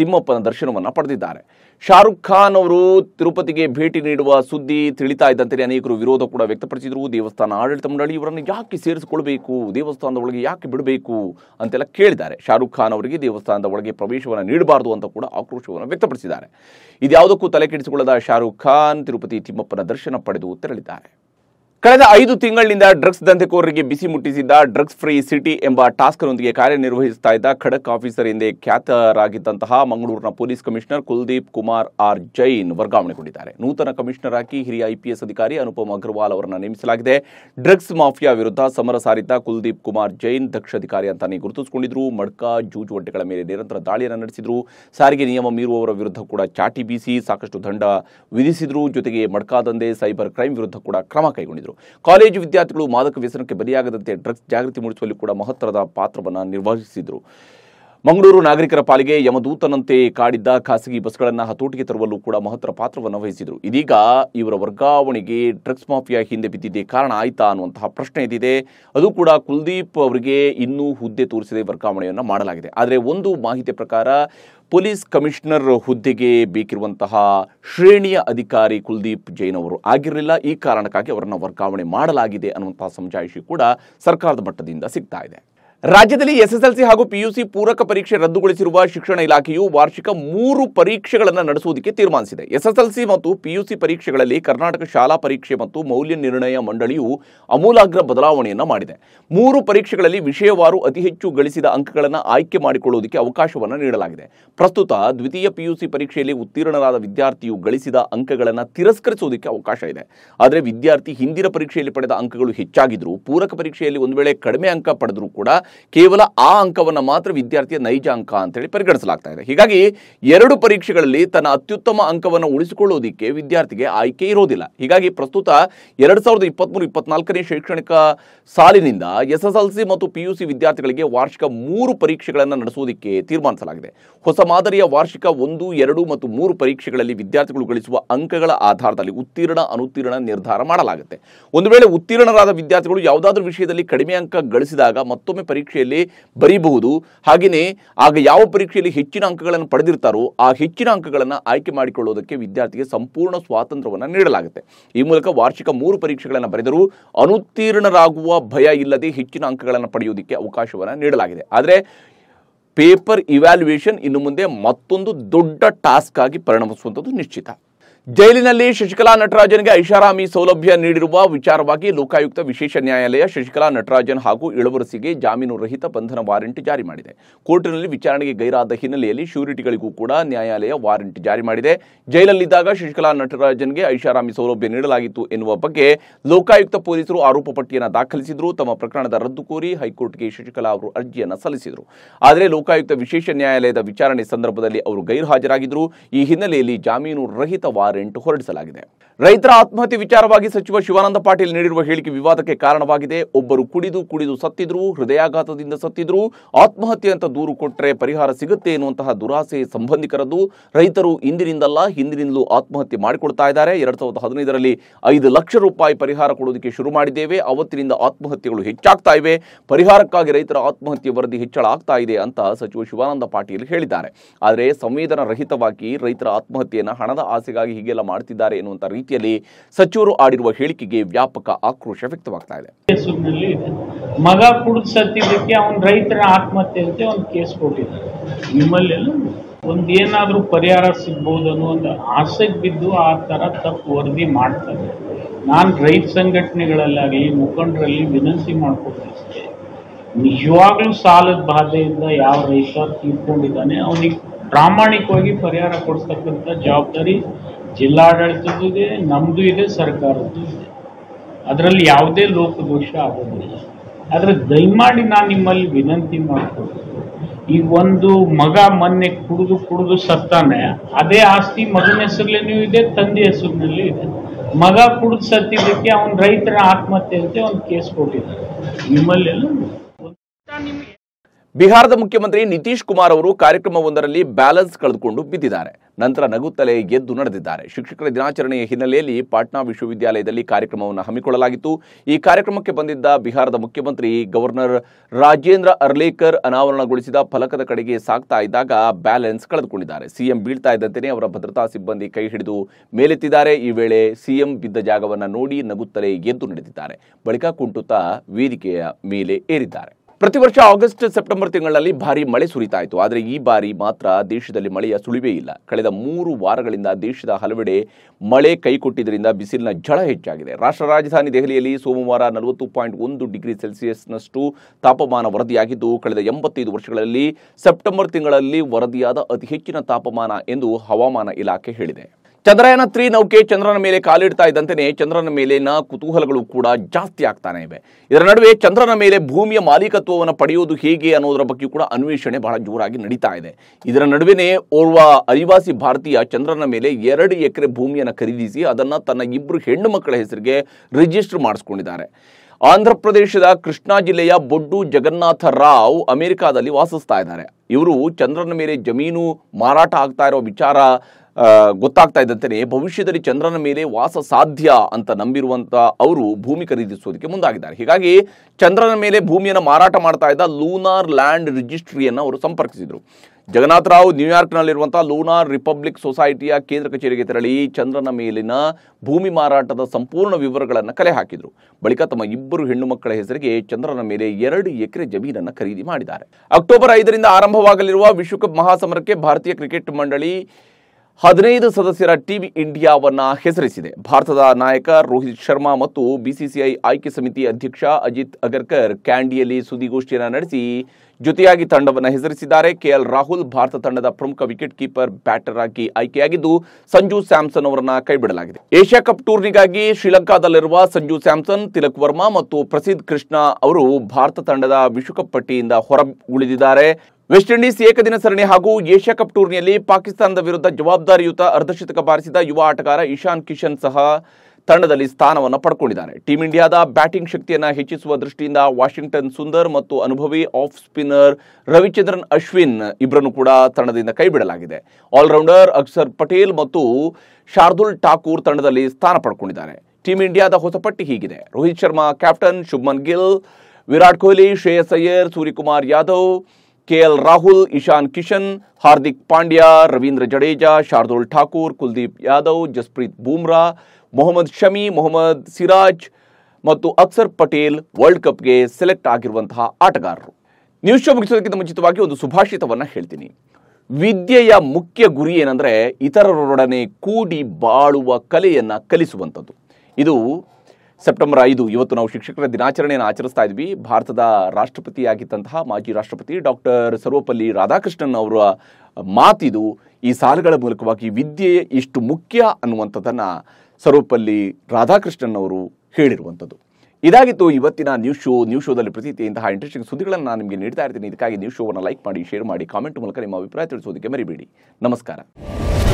ತಿಮ್ಮಪ್ಪನ ದರ್ಶನವನ್ನು ಪಡೆದಿದ್ದಾರೆ ಶಾರುಖ್ ಖಾನ್ ಅವರು ತಿರುಪತಿಗೆ ಭೇಟಿ ನೀಡುವ ಸುದ್ದಿ ತಿಳಿತಾ ಇದ್ದಂತೆ ಅನೇಕರು ವಿರೋಧ ಕೂಡ ವ್ಯಕ್ತಪಡಿಸಿದರು ದೇವಸ್ಥಾನ ಆಡಳಿತ ಮಂಡಳಿ ಇವರನ್ನು ಯಾಕೆ ಸೇರಿಸಿಕೊಳ್ಬೇಕು ದೇವಸ್ಥಾನದ ಒಳಗೆ ಯಾಕೆ ಬಿಡಬೇಕು ಅಂತೆಲ್ಲ ಕೇಳಿದ್ದಾರೆ ಶಾರುಖ್ ಖಾನ್ ಅವರಿಗೆ ದೇವಸ್ಥಾನದ ಒಳಗೆ ಪ್ರವೇಶವನ್ನು ನೀಡಬಾರದು ಅಂತ ಕೂಡ ಆಕ್ರೋಶವನ್ನು ವ್ಯಕ್ತಪಡಿಸಿದ್ದಾರೆ ಇದ್ಯಾವುದಕ್ಕೂ ತಲೆ ಕೆಡಿಸಿಕೊಳ್ಳದ ಶಾರುಖ್ ಖಾನ್ ತಿರುಪತಿ ತಿಮ್ಮಪ್ಪನ ದರ್ಶನ ಪಡೆದು ತೆರಳಿದ್ದಾರೆ ಕಳೆದ ಐದು ತಿಂಗಳಿನಿಂದ ಡ್ರಗ್ಸ್ ದಂಧೆಕೋರರಿಗೆ ಬಿಸಿ ಮುಟ್ಟಿಸಿದ್ದ ಡ್ರಗ್ಸ್ ಫ್ರೀ ಸಿಟಿ ಎಂಬ ಟಾಸ್ಕ್ನೊಂದಿಗೆ ಕಾರ್ಯನಿರ್ವಹಿಸುತ್ತಾ ಇದ್ದ ಖಡಕ್ ಆಫೀಸರ್ ಎಂದೇ ಖ್ಯಾತರಾಗಿದ್ದಂತಹ ಮಂಗಳೂರಿನ police commissioner Kuldeep Kumar R Jain ವರ್ಗಾವಣೆಗೊಂಡಿದ್ದಾರೆ ನೂತನ ಕಮಿಷನರ್ ಆಗಿ ಹಿರಿಯ ಐಪಿಎಸ್ ಅಧಿಕಾರಿ ಅನುಪಮ್ ಅಗ್ರವಾಲ್ ಅವರನ್ನು ನೇಮಿಸಲಾಗಿದೆ ಡ್ರಗ್ಸ್ ಮಾಫಿಯಾ ವಿರುದ್ಧ ಸಮರ ಸಾರಿದ್ದ ಕುಲ್ದೀಪ್ ಕುಮಾರ್ ಜೈನ್ ದಕ್ಷ ಅಧಿಕಾರಿ ಅಂತಾನೆ ಗುರುತಿಸಿಕೊಂಡಿದ್ರು ಮಡ್ಕ ಜೂಜುವಂಟೆಗಳ ಮೇಲೆ ನಿರಂತರ ದಾಳಿಯನ್ನು ನಡೆಸಿದ್ರು ಸಾರಿಗೆ ನಿಯಮ ಮೀರುವವರ ವಿರುದ್ಧ ಕೂಡ ಚಾಟಿ ಬೀಸಿ ಸಾಕಷ್ಟು ದಂಡ ವಿಧಿಸಿದ್ರು ಜೊತೆಗೆ ಮಡ್ಕಾ ದಂಧೆ ಸೈಬರ್ ಕ್ರೈಮ್ ವಿರುದ್ಧ ಕೂಡ ಕ್ರಮ ಕೈಗೊಂಡಿದ್ರು ಕಾಲೇಜು ವಿದ್ಯಾರ್ಥಿಗಳು ಮಾದಕ ವ್ಯಸನಕ್ಕೆ ಬಲಿಯಾಗದಂತೆ ಡ್ರಗ್ಸ್ ಜಾಗೃತಿ ಮೂಡಿಸುವಲ್ಲಿ ಕೂಡ ಮಹತ್ತರದ ಪಾತ್ರವನ್ನು ನಿರ್ವಹಿಸಿದರು ಮಂಗಳೂರು ನಾಗರಿಕರ ಪಾಲಿಗೆ ಯಮದೂತನಂತೆ ಕಾಡಿದ್ದ ಖಾಸಗಿ ಬಸ್ಗಳನ್ನು ಹತೋಟಿಗೆ ತರುವಲ್ಲೂ ಕೂಡ ಮಹತ್ತರ ಪಾತ್ರವನ್ನು ವಹಿಸಿದರು ಇದೀಗ ಇವರ ವರ್ಗಾವಣೆಗೆ ಡ್ರಗ್ಸ್ ಮಾಫಿಯಾ ಹಿಂದೆ ಬಿದ್ದಿದ್ದೇ ಕಾರಣ ಆಯ್ತಾ ಅನ್ನುವಂತಹ ಪ್ರಶ್ನೆ ಇದಿದೆ ಅದು ಕೂಡ ಕುಲ್ದೀಪ್ ಅವರಿಗೆ ಇನ್ನೂ ಹುದ್ದೆ ತೋರಿಸದೆ ವರ್ಗಾವಣೆಯನ್ನು ಮಾಡಲಾಗಿದೆ ಆದರೆ ಒಂದು ಮಾಹಿತಿ ಪ್ರಕಾರ ಪೊಲೀಸ್ ಕಮಿಷನರ್ ಹುದ್ದೆಗೆ ಬೇಕಿರುವಂತಹ ಶ್ರೇಣಿಯ ಅಧಿಕಾರಿ ಕುಲ್ದೀಪ್ ಜೈನ್ ಅವರು ಆಗಿರಲಿಲ್ಲ ಈ ಕಾರಣಕ್ಕಾಗಿ ಅವರನ್ನು ವರ್ಗಾವಣೆ ಮಾಡಲಾಗಿದೆ ಅನ್ನುವಂತಹ ಸಮಜಾಯಿಷಿ ಕೂಡ ಸರ್ಕಾರದ ಮಟ್ಟದಿಂದ ಸಿಗ್ತಾ ಇದೆ ರಾಜ್ಯದಲ್ಲಿ ಎಸ್ಎಸ್ಎಲ್ಸಿ ಹಾಗೂ ಪಿಯುಸಿ ಪೂರಕ ಪರೀಕ್ಷೆ ರದ್ದುಗೊಳಿಸಿರುವ ಶಿಕ್ಷಣ ಇಲಾಖೆಯು ವಾರ್ಷಿಕ ಮೂರು ಪರೀಕ್ಷೆಗಳನ್ನು ನಡೆಸುವುದಕ್ಕೆ ತೀರ್ಮಾನಿಸಿದೆ ಎಸ್ಎಸ್ಎಲ್ಸಿ ಮತ್ತು ಪಿಯುಸಿ ಪರೀಕ್ಷೆಗಳಲ್ಲಿ ಕರ್ನಾಟಕ ಶಾಲಾ ಪರೀಕ್ಷೆ ಮತ್ತು ಮೌಲ್ಯ ನಿರ್ಣಯ ಮಂಡಳಿಯು ಅಮೂಲಾಗ್ರ ಬದಲಾವಣೆಯನ್ನು ಮಾಡಿದೆ ಮೂರು ಪರೀಕ್ಷೆಗಳಲ್ಲಿ ವಿಷಯವಾರು ಅತಿ ಹೆಚ್ಚು ಗಳಿಸಿದ ಅಂಕಗಳನ್ನು ಆಯ್ಕೆ ಮಾಡಿಕೊಳ್ಳುವುದಕ್ಕೆ ಅವಕಾಶವನ್ನು ನೀಡಲಾಗಿದೆ ಪ್ರಸ್ತುತ ದ್ವಿತೀಯ ಪಿಯುಸಿ ಪರೀಕ್ಷೆಯಲ್ಲಿ ಉತ್ತೀರ್ಣರಾದ ವಿದ್ಯಾರ್ಥಿಯು ಗಳಿಸಿದ ಅಂಕಗಳನ್ನು ತಿರಸ್ಕರಿಸುವುದಕ್ಕೆ ಅವಕಾಶ ಇದೆ ಆದರೆ ವಿದ್ಯಾರ್ಥಿ ಹಿಂದಿನ ಪರೀಕ್ಷೆಯಲ್ಲಿ ಪಡೆದ ಅಂಕಗಳು ಹೆಚ್ಚಾಗಿದ್ದರೂ ಪೂರಕ ಪರೀಕ್ಷೆಯಲ್ಲಿ ಒಂದು ವೇಳೆ ಕಡಿಮೆ ಅಂಕ ಪಡೆದರೂ ಕೂಡ ಕೇವಲ ಆ ಅಂಕವನ್ನು ಮಾತ್ರ ವಿದ್ಯಾರ್ಥಿಯ ನೈಜ ಅಂಕ ಅಂತೇಳಿ ಪರಿಗಣಿಸಲಾಗ್ತಾ ಇದೆ ಹೀಗಾಗಿ ಎರಡು ಪರೀಕ್ಷೆಗಳಲ್ಲಿ ತನ್ನ ಅತ್ಯುತ್ತಮ ಅಂಕವನ್ನು ಉಳಿಸಿಕೊಳ್ಳುವುದಕ್ಕೆ ವಿದ್ಯಾರ್ಥಿಗೆ ಆಯ್ಕೆ ಇರೋದಿಲ್ಲ ಹೀಗಾಗಿ ಪ್ರಸ್ತುತ ಎರಡು ಸಾವಿರದ ಇಪ್ಪತ್ತ್ಮೂರು ಇಪ್ಪತ್ನಾಲ್ಕನೇ ಶೈಕ್ಷಣಿಕ ಸಾಲಿನಿಂದ ಎಸ್ ಎಸ್ ಎಲ್ ಸಿ ಮತ್ತು ಪಿ ಯು ಸಿ ವಿದ್ಯಾರ್ಥಿಗಳಿಗೆ ವಾರ್ಷಿಕ ಮೂರು ಪರೀಕ್ಷೆಗಳನ್ನು ನಡೆಸುವುದಕ್ಕೆ ತೀರ್ಮಾನಿಸಲಾಗಿದೆ ಹೊಸ ಮಾದರಿಯ ವಾರ್ಷಿಕ ಒಂದು ಎರಡು ಮತ್ತು ಮೂರು ಪರೀಕ್ಷೆಗಳಲ್ಲಿ ವಿದ್ಯಾರ್ಥಿಗಳು ಗಳಿಸುವ ಅಂಕಗಳ ಆಧಾರದಲ್ಲಿ ಉತ್ತೀರ್ಣ ಅನುತ್ತೀರ್ಣ ನಿರ್ಧಾರ ಮಾಡಲಾಗುತ್ತೆ ಒಂದು ವೇಳೆ ಉತ್ತೀರ್ಣರಾದ ವಿದ್ಯಾರ್ಥಿಗಳು ಯಾವುದಾದ್ರೂ ವಿಷಯದಲ್ಲಿ ಕಡಿಮೆ ಅಂಕ ಗಳಿಸಿದಾಗ ಮತ್ತೊಮ್ಮೆ ಪರೀಕ್ಷೆಯಲ್ಲಿ ಬರೀಬಹುದು ಹಾಗೆಯೇ ಆಗ ಯಾವ ಪರೀಕ್ಷೆಯಲ್ಲಿ ಹೆಚ್ಚಿನ ಅಂಕಗಳನ್ನು ಪಡೆದಿರ್ತಾರೋ ಆ ಹೆಚ್ಚಿನ ಅಂಕಗಳನ್ನು ಆಯ್ಕೆ ಮಾಡಿಕೊಳ್ಳುವುದಕ್ಕೆ ವಿದ್ಯಾರ್ಥಿಗೆ ಸಂಪೂರ್ಣ ಸ್ವಾತಂತ್ರ್ಯವನ್ನು ನೀಡಲಾಗುತ್ತೆ ಈ ಮೂಲಕ ವಾರ್ಷಿಕ ಮೂರು ಪರೀಕ್ಷೆಗಳನ್ನು ಬರೆದರೂ ಅನುತ್ತೀರ್ಣರಾಗುವ ಭಯ ಇಲ್ಲದೆ ಹೆಚ್ಚಿನ ಅಂಕಗಳನ್ನು ಪಡೆಯುವುದಕ್ಕೆ ಅವಕಾಶವನ್ನು ನೀಡಲಾಗಿದೆ ಆದರೆ ಪೇಪರ್ ಇವ್ಯಾಲ್ಯೂಯೇಷನ್ ಇನ್ನು ಮುಂದೆ ಮತ್ತೊಂದು ದೊಡ್ಡ ಟಾಸ್ಕ್ ಆಗಿ ಪರಿಣಮಿಸುವಂಥದ್ದು ನಿಶ್ಚಿತ ಜೈಲಿನಲ್ಲಿ ಶಶಿಕಲಾ ನಟರಾಜನ್ಗೆ ಐಷಾರಾಮಿ ಸೌಲಭ್ಯ ನೀಡಿರುವ ವಿಚಾರವಾಗಿ ಲೋಕಾಯುಕ್ತ ವಿಶೇಷ ನ್ಯಾಯಾಲಯ ಶಶಿಕಲಾ ನಟರಾಜನ್ ಹಾಗೂ ಇಳವರಸಿಗೆ ಜಾಮೀನು ರಹಿತ ಬಂಧನ ವಾರೆಂಟ್ ಜಾರಿ ಮಾಡಿದೆ ಕೋರ್ಟ್ನಲ್ಲಿ ವಿಚಾರಣೆಗೆ ಗೈರಾದ ಹಿನ್ನೆಲೆಯಲ್ಲಿ ಶ್ಯೂರಿಟಿಗಳಿಗೂ ಕೂಡ ನ್ಯಾಯಾಲಯ ವಾರೆಂಟ್ ಜಾರಿ ಮಾಡಿದೆ ಜೈಲಲ್ಲಿದ್ದಾಗ ಶಶಿಕಲಾ ನಟರಾಜನ್ಗೆ ಐಷಾರಾಮಿ ಸೌಲಭ್ಯ ನೀಡಲಾಗಿತ್ತು ಎನ್ನುವ ಬಗ್ಗೆ ಲೋಕಾಯುಕ್ತ ಪೊಲೀಸರು ಆರೋಪ ಪಟ್ಟಿಯನ್ನು ದಾಖಲಿಸಿದ್ರು ತಮ್ಮ ಪ್ರಕರಣದ ರದ್ದು ಕೋರಿ ಹೈಕೋರ್ಟ್ಗೆ ಶಶಿಕಲಾ ಅವರು ಅರ್ಜಿಯನ್ನು ಸಲ್ಲಿಸಿದರು ಆದರೆ ಲೋಕಾಯುಕ್ತ ವಿಶೇಷ ನ್ಯಾಯಾಲಯದ ವಿಚಾರಣೆ ಸಂದರ್ಭದಲ್ಲಿ ಅವರು ಗೈರುಹಾಜರಾಗಿದ್ದರು ಈ ಹಿನ್ನೆಲೆಯಲ್ಲಿ ಜಾಮೀನು ರಹಿತ ವಾರೆಂಟ್ ವಾರೆಂಟ್ ಹೊರಡಿಸಲಾಗಿದೆ ರೈತರ ಆತ್ಮಹತ್ಯೆ ವಿಚಾರವಾಗಿ ಸಚಿವ ಶಿವಾನಂದ ಪಾಟೀಲ್ ನೀಡಿರುವ ಹೇಳಿಕೆ ವಿವಾದಕ್ಕೆ ಕಾರಣವಾಗಿದೆ ಒಬ್ಬರು ಕುಡಿದು ಕುಡಿದು ಸತ್ತಿದ್ರು ಹೃದಯಾಘಾತದಿಂದ ಸತ್ತಿದ್ರು ಆತ್ಮಹತ್ಯೆ ಅಂತ ದೂರು ಕೊಟ್ಟರೆ ಪರಿಹಾರ ಸಿಗುತ್ತೆ ಎನ್ನುವಂತಹ ದುರಾಸೆ ಸಂಬಂಧಿಕರದ್ದು ರೈತರು ಇಂದಿನಿಂದಲ್ಲ ಹಿಂದಿನಿಂದಲೂ ಆತ್ಮಹತ್ಯೆ ಮಾಡಿಕೊಳ್ತಾ ಇದ್ದಾರೆ ಎರಡ್ ಸಾವಿರದ ಹದಿನೈದರಲ್ಲಿ ಐದು ಲಕ್ಷ ರೂಪಾಯಿ ಪರಿಹಾರ ಕೊಡೋದಕ್ಕೆ ಶುರು ಮಾಡಿದ್ದೇವೆ ಅವತ್ತಿನಿಂದ ಆತ್ಮಹತ್ಯೆಗಳು ಹೆಚ್ಚಾಗ್ತಾ ಇವೆ ಪರಿಹಾರಕ್ಕಾಗಿ ರೈತರ ಆತ್ಮಹತ್ಯೆ ವರದಿ ಹೆಚ್ಚಳ ಆಗ್ತಾ ಇದೆ ಅಂತ ಸಚಿವ ಶಿವಾನಂದ ಪಾಟೀಲ್ ಹೇಳಿದ್ದಾರೆ ಆದರೆ ಸಂವೇದನಾ ರಹಿತವಾಗಿ ರೈತರ ಆತ್ಮಹತ್ಯೆಯನ್ನು ಹಣದ ಆಸೆಗಾಗಿ ಎಲ್ಲ ಮಾಡ್ತಿದ್ದಾರೆ ಎನ್ನುವಂತ ರೀತಿಯಲ್ಲಿ ಸಚಿವರು ಆಡಿರುವ ಹೇಳಿಕೆಗೆ ವ್ಯಾಪಕ ಆಕ್ರೋಶ ವ್ಯಕ್ತವಾಗ್ತಾ ಇದೆ ಮಗ ಕುಡಿದ್ ಸತ್ತಿದ್ದಕ್ಕೆ ಅವನ ರೈತರ ಆತ್ಮಹತ್ಯೆ ಅಂತ ಒಂದು ಕೇಸ್ ಕೊಟ್ಟಿದ್ದಾರೆ ನಿಮ್ಮಲ್ಲಿ ಒಂದು ಏನಾದರೂ ಪರಿಹಾರ ಸಿಗ್ಬೋದು ಅನ್ನೋ ಒಂದು ಆಸೆಗೆ ಬಿದ್ದು ಆ ಥರ ತಪ್ಪು ವರದಿ ಮಾಡ್ತಾರೆ ನಾನು ರೈತ ಸಂಘಟನೆಗಳಲ್ಲಾಗಲಿ ಮುಖಂಡರಲ್ಲಿ ವಿನಂತಿ ಮಾಡ್ಕೊಳ್ತಿದ್ದೆ ನಿಜವಾಗ್ಲೂ ಸಾಲದ ಬಾಧೆಯಿಂದ ಯಾವ ರೈತ ತೀರ್ಕೊಂಡಿದ್ದಾನೆ ಅವನಿಗೆ ಪ್ರಾಮಾಣಿಕವಾಗಿ ಪರಿಹಾರ ಕೊಡಿಸ್ತಕ್ಕಂಥ ಜವಾಬ್ದಾರಿ ಜಿಲ್ಲಾಡಳಿತದ್ದು ಇದೆ ನಮ್ಮದು ಇದೆ ಸರ್ಕಾರದ್ದು ಇದೆ ಅದರಲ್ಲಿ ಯಾವುದೇ ಲೋಪದೋಷ ಆಗೋದಿಲ್ಲ ಆದರೆ ದಯಮಾಡಿ ನಾನು ನಿಮ್ಮಲ್ಲಿ ವಿನಂತಿ ಮಾಡಿಕೊಡ್ತೀನಿ ಈಗ ಒಂದು ಮಗ ಮೊನ್ನೆ ಕುಡಿದು ಕುಡಿದು ಸತ್ತಾನೆ ಅದೇ ಆಸ್ತಿ ಮಗನ ಹೆಸರಲ್ಲೇನೂ ಇದೆ ತಂದೆ ಹೆಸರಿನಲ್ಲಿ ಇದೆ ಮಗ ಕುಡಿದು ಸತ್ತಿದ್ದಕ್ಕೆ ಅವನ ರೈತರ ಆತ್ಮಹತ್ಯೆ ಅಂತ ಒಂದು ಕೇಸ್ ಕೊಟ್ಟಿದ್ದಾರೆ ನಿಮ್ಮಲ್ಲೆಲ್ಲ ಬಿಹಾರದ ಮುಖ್ಯಮಂತ್ರಿ ನಿತೀಶ್ ಕುಮಾರ್ ಅವರು ಕಾರ್ಯಕ್ರಮವೊಂದರಲ್ಲಿ ಬ್ಯಾಲೆನ್ಸ್ ಕಳೆದುಕೊಂಡು ಬಿದ್ದಿದ್ದಾರೆ ನಂತರ ನಗುತ್ತಲೇ ಗೆದ್ದು ನಡೆದಿದ್ದಾರೆ ಶಿಕ್ಷಕರ ದಿನಾಚರಣೆಯ ಹಿನ್ನೆಲೆಯಲ್ಲಿ ಪಾಟ್ನಾ ವಿಶ್ವವಿದ್ಯಾಲಯದಲ್ಲಿ ಕಾರ್ಯಕ್ರಮವನ್ನು ಹಮ್ಮಿಕೊಳ್ಳಲಾಗಿತ್ತು ಈ ಕಾರ್ಯಕ್ರಮಕ್ಕೆ ಬಂದಿದ್ದ ಬಿಹಾರದ ಮುಖ್ಯಮಂತ್ರಿ ಗವರ್ನರ್ ರಾಜೇಂದ್ರ ಅರ್ಲೇಕರ್ ಅನಾವರಣಗೊಳಿಸಿದ ಫಲಕದ ಕಡೆಗೆ ಸಾಗ್ತಾ ಇದ್ದಾಗ ಬ್ಯಾಲೆನ್ಸ್ ಕಳೆದುಕೊಂಡಿದ್ದಾರೆ ಸಿಎಂ ಬೀಳ್ತಾ ಇದ್ದಂತೆಯೇ ಅವರ ಭದ್ರತಾ ಸಿಬ್ಬಂದಿ ಕೈ ಹಿಡಿದು ಮೇಲೆತ್ತಿದ್ದಾರೆ ಈ ವೇಳೆ ಸಿಎಂ ಬಿದ್ದ ಜಾಗವನ್ನು ನೋಡಿ ನಗುತ್ತಲೇ ಗೆದ್ದು ನಡೆದಿದ್ದಾರೆ ಬಳಿಕ ಕುಂಟುತ್ತಾ ವೇದಿಕೆಯ ಮೇಲೆ ಏರಿದ್ದಾರೆ ಪ್ರತಿ ವರ್ಷ ಆಗಸ್ಟ್ ಸೆಪ್ಟೆಂಬರ್ ತಿಂಗಳಲ್ಲಿ ಭಾರಿ ಮಳೆ ಸುರಿತಾಯಿತು ಇತ್ತು ಆದರೆ ಈ ಬಾರಿ ಮಾತ್ರ ದೇಶದಲ್ಲಿ ಮಳೆಯ ಸುಳಿವೇ ಇಲ್ಲ ಕಳೆದ ಮೂರು ವಾರಗಳಿಂದ ದೇಶದ ಹಲವೆಡೆ ಮಳೆ ಕೈಕೊಟ್ಟಿದ್ದರಿಂದ ಬಿಸಿಲಿನ ಝಳ ಹೆಚ್ಚಾಗಿದೆ ರಾಷ್ಟ್ರ ರಾಜಧಾನಿ ದೆಹಲಿಯಲ್ಲಿ ಸೋಮವಾರ ನಲವತ್ತು ಪಾಯಿಂಟ್ ಒಂದು ಡಿಗ್ರಿ ಸೆಲ್ಸಿಯಸ್ನಷ್ಟು ತಾಪಮಾನ ವರದಿಯಾಗಿದ್ದು ಕಳೆದ ಎಂಬತ್ತೈದು ವರ್ಷಗಳಲ್ಲಿ ಸೆಪ್ಟೆಂಬರ್ ತಿಂಗಳಲ್ಲಿ ವರದಿಯಾದ ಅತಿ ಹೆಚ್ಚಿನ ತಾಪಮಾನ ಎಂದು ಹವಾಮಾನ ಇಲಾಖೆ ಹೇಳಿದೆ ಚಂದ್ರಯಾನ ತ್ರೀ ನೌಕೆ ಚಂದ್ರನ ಮೇಲೆ ಕಾಲಿಡ್ತಾ ಇದ್ದಂತೆಯೇ ಚಂದ್ರನ ಮೇಲಿನ ಕುತೂಹಲಗಳು ಕೂಡ ಜಾಸ್ತಿ ಆಗ್ತಾನೆ ಇವೆ ಇದರ ನಡುವೆ ಚಂದ್ರನ ಮೇಲೆ ಭೂಮಿಯ ಮಾಲೀಕತ್ವವನ್ನು ಪಡೆಯೋದು ಹೇಗೆ ಅನ್ನೋದರ ಬಗ್ಗೆ ಕೂಡ ಅನ್ವೇಷಣೆ ಬಹಳ ಜೋರಾಗಿ ನಡೀತಾ ಇದೆ ಇದರ ನಡುವೆನೆ ಓರ್ವ ಅನಿವಾಸಿ ಭಾರತೀಯ ಚಂದ್ರನ ಮೇಲೆ ಎರಡು ಎಕರೆ ಭೂಮಿಯನ್ನು ಖರೀದಿಸಿ ಅದನ್ನು ತನ್ನ ಇಬ್ಬರು ಹೆಣ್ಣು ಮಕ್ಕಳ ಹೆಸರಿಗೆ ರಿಜಿಸ್ಟರ್ ಮಾಡಿಸ್ಕೊಂಡಿದ್ದಾರೆ ಆಂಧ್ರ ಪ್ರದೇಶದ ಕೃಷ್ಣಾ ಜಿಲ್ಲೆಯ ಬೊಡ್ಡು ಜಗನ್ನಾಥ ರಾವ್ ಅಮೆರಿಕಾದಲ್ಲಿ ವಾಸಿಸ್ತಾ ಇದ್ದಾರೆ ಇವರು ಚಂದ್ರನ ಮೇಲೆ ಜಮೀನು ಮಾರಾಟ ಆಗ್ತಾ ಇರೋ ವಿಚಾರ ಗೊತ್ತಾಗ್ತಾ ಇದ್ದಂತೆ ಭವಿಷ್ಯದಲ್ಲಿ ಚಂದ್ರನ ಮೇಲೆ ವಾಸ ಸಾಧ್ಯ ಅಂತ ನಂಬಿರುವಂಥ ಅವರು ಭೂಮಿ ಖರೀದಿಸುವುದಕ್ಕೆ ಮುಂದಾಗಿದ್ದಾರೆ ಹೀಗಾಗಿ ಚಂದ್ರನ ಮೇಲೆ ಭೂಮಿಯನ್ನು ಮಾರಾಟ ಮಾಡ್ತಾ ಇದ್ದ ಲೂನಾರ್ ಲ್ಯಾಂಡ್ ರಿಜಿಸ್ಟ್ರಿಯನ್ನು ಅವರು ಸಂಪರ್ಕಿಸಿದರು ರಾವ್ ನ್ಯೂಯಾರ್ಕ್ನಲ್ಲಿರುವಂತಹ ಲೂನಾರ್ ರಿಪಬ್ಲಿಕ್ ಸೊಸೈಟಿಯ ಕೇಂದ್ರ ಕಚೇರಿಗೆ ತೆರಳಿ ಚಂದ್ರನ ಮೇಲಿನ ಭೂಮಿ ಮಾರಾಟದ ಸಂಪೂರ್ಣ ವಿವರಗಳನ್ನು ಕಲೆ ಹಾಕಿದರು ಬಳಿಕ ತಮ್ಮ ಇಬ್ಬರು ಹೆಣ್ಣು ಮಕ್ಕಳ ಹೆಸರಿಗೆ ಚಂದ್ರನ ಮೇಲೆ ಎರಡು ಎಕರೆ ಜಮೀನನ್ನು ಖರೀದಿ ಮಾಡಿದ್ದಾರೆ ಅಕ್ಟೋಬರ್ ಐದರಿಂದ ಆರಂಭವಾಗಲಿರುವ ವಿಶ್ವಕಪ್ ಮಹಾಸಮರಕ್ಕೆ ಭಾರತೀಯ ಕ್ರಿಕೆಟ್ ಮಂಡಳಿ ಹದಿನೈದು ಸದಸ್ಯರ ಟೀಂ ಇಂಡಿಯಾವನ್ನ ಹೆಸರಿಸಿದೆ ಭಾರತದ ನಾಯಕ ರೋಹಿತ್ ಶರ್ಮಾ ಮತ್ತು ಬಿಸಿಸಿಐ ಆಯ್ಕೆ ಸಮಿತಿ ಅಧ್ಯಕ್ಷ ಅಜಿತ್ ಅಗರ್ಕರ್ ಕ್ಯಾಂಡಿಯಲ್ಲಿ ಸುದ್ದಿಗೋಷ್ಠಿಯನ್ನು ನಡೆಸಿ ಜೊತೆಯಾಗಿ ತಂಡವನ್ನು ಹೆಸರಿಸಿದ್ದಾರೆ ಕೆಎಲ್ ರಾಹುಲ್ ಭಾರತ ತಂಡದ ಪ್ರಮುಖ ವಿಕೆಟ್ ಕೀಪರ್ ಬ್ಯಾಟರ್ ಆಗಿ ಆಯ್ಕೆಯಾಗಿದ್ದು ಸಂಜು ಸ್ಯಾಮ್ಸನ್ ಅವರನ್ನು ಕೈಬಿಡಲಾಗಿದೆ ಏಷ್ಯಾ ಕಪ್ ಟೂರ್ನಿಗಾಗಿ ಶ್ರೀಲಂಕಾದಲ್ಲಿರುವ ಸಂಜು ಸ್ಯಾಮ್ಸನ್ ತಿಲಕ್ ವರ್ಮಾ ಮತ್ತು ಪ್ರಸಿದ್ಧ ಕೃಷ್ಣ ಅವರು ಭಾರತ ತಂಡದ ವಿಶ್ವಕಪ್ ಪಟ್ಟಿಯಿಂದ ಹೊರ ಉಳಿದಿದ್ದಾರೆ ವೆಸ್ಟ್ ಇಂಡೀಸ್ ಏಕದಿನ ಸರಣಿ ಹಾಗೂ ಏಷ್ಯಾ ಕಪ್ ಟೂರ್ನಿಯಲ್ಲಿ ಪಾಕಿಸ್ತಾನದ ವಿರುದ್ಧ ಜವಾಬ್ದಾರಿಯುತ ಅರ್ಧಶತಕ ಬಾರಿಸಿದ ಯುವ ಆಟಗಾರ ಇಶಾನ್ ಕಿಶನ್ ಸಹ ತಂಡದಲ್ಲಿ ಸ್ಥಾನವನ್ನು ಪಡ್ಕೊಂಡಿದ್ದಾರೆ ಟೀಂ ಇಂಡಿಯಾದ ಬ್ಯಾಟಿಂಗ್ ಶಕ್ತಿಯನ್ನು ಹೆಚ್ಚಿಸುವ ದೃಷ್ಟಿಯಿಂದ ವಾಷಿಂಗ್ಟನ್ ಸುಂದರ್ ಮತ್ತು ಅನುಭವಿ ಆಫ್ ಸ್ಪಿನ್ನರ್ ರವಿಚಂದ್ರನ್ ಅಶ್ವಿನ್ ಇಬ್ಬರನ್ನು ಕೂಡ ತಂಡದಿಂದ ಕೈಬಿಡಲಾಗಿದೆ ಆಲ್ರೌಂಡರ್ ಅಕ್ಷರ್ ಪಟೇಲ್ ಮತ್ತು ಶಾರ್ದುಲ್ ಠಾಕೂರ್ ತಂಡದಲ್ಲಿ ಸ್ಥಾನ ಪಡ್ಕೊಂಡಿದ್ದಾರೆ ಟೀಂ ಇಂಡಿಯಾದ ಹೊಸ ಪಟ್ಟಿ ಹೀಗಿದೆ ರೋಹಿತ್ ಶರ್ಮಾ ಕ್ಯಾಪ್ಟನ್ ಶುಭ್ಮನ್ ಗಿಲ್ ವಿರಾಟ್ ಕೊಹ್ಲಿ ಶ್ರೇಯಸ್ ಅಯ್ಯರ್ ಸೂರ್ಯಕುಮಾರ್ ಯಾದವ್ ಕೆಎಲ್ ರಾಹುಲ್ ಇಶಾನ್ ಕಿಶನ್ ಹಾರ್ದಿಕ್ ಪಾಂಡ್ಯ ರವೀಂದ್ರ ಜಡೇಜಾ ಶಾರ್ದೂಲ್ ಠಾಕೂರ್ ಕುಲ್ದೀಪ್ ಯಾದವ್ ಜಸ್ಪ್ರೀತ್ ಬೂಮ್ರಾ ಮೊಹಮ್ಮದ್ ಶಮಿ ಮೊಹಮ್ಮದ್ ಸಿರಾಜ್ ಮತ್ತು ಅಕ್ಸರ್ ಪಟೇಲ್ ವರ್ಲ್ಡ್ ಕಪ್ಗೆ ಸೆಲೆಕ್ಟ್ ಆಗಿರುವಂತಹ ಆಟಗಾರರು ನ್ಯೂಸ್ ಶೋ ಮುಗಿಸೋದಕ್ಕಿಂತ ಮುಂಚಿತವಾಗಿ ಒಂದು ಸುಭಾಷಿತವನ್ನು ಹೇಳ್ತೀನಿ ವಿದ್ಯೆಯ ಮುಖ್ಯ ಗುರಿ ಏನಂದರೆ ಇತರರೊಡನೆ ಕೂಡಿ ಬಾಳುವ ಕಲೆಯನ್ನು ಕಲಿಸುವಂಥದ್ದು ಇದು ಸೆಪ್ಟೆಂಬರ್ ಐದು ಇವತ್ತು ನಾವು ಶಿಕ್ಷಕರ ದಿನಾಚರಣೆಯನ್ನು ಆಚರಿಸ್ತಾ ಇದ್ವಿ ಭಾರತದ ರಾಷ್ಟ್ರಪತಿಯಾಗಿದ್ದಂತಹ ಮಾಜಿ ರಾಷ್ಟ್ರಪತಿ ಡಾಕ್ಟರ್ ಸರ್ವಪಲ್ಲಿ ರಾಧಾಕೃಷ್ಣನ್ ಅವರ ಮಾತಿದು ಈ ಸಾಲುಗಳ ಮೂಲಕವಾಗಿ ವಿದ್ಯೆ ಇಷ್ಟು ಮುಖ್ಯ ಅನ್ನುವಂಥದ್ದನ್ನು ಸರ್ವಪಲ್ಲಿ ರಾಧಾಕೃಷ್ಣನ್ ಅವರು ಹೇಳಿರುವಂಥದ್ದು ಇದಾಗಿತ್ತು ಇವತ್ತಿನ ನ್ಯೂಸ್ ಶೋ ನ್ಯೂಸ್ ಶೋದಲ್ಲಿ ಪ್ರತಿ ಇಂತಹ ಇಂಟ್ರೆಸ್ಟಿಂಗ್ ಸುದ್ದಿಗಳನ್ನು ನಾನು ನಿಮಗೆ ನೀಡ್ತಾ ಇರ್ತೀನಿ ಇದಕ್ಕಾಗಿ ನ್ಯೂಸ್ ಶೋವನ್ನು ಲೈಕ್ ಮಾಡಿ ಶೇರ್ ಮಾಡಿ ಕಾಮೆಂಟ್ ಮೂಲಕ ನಿಮ್ಮ ಅಭಿಪ್ರಾಯ ತಿಳಿಸೋದಕ್ಕೆ ಮರಿಬೇಡಿ ನಮಸ್ಕಾರ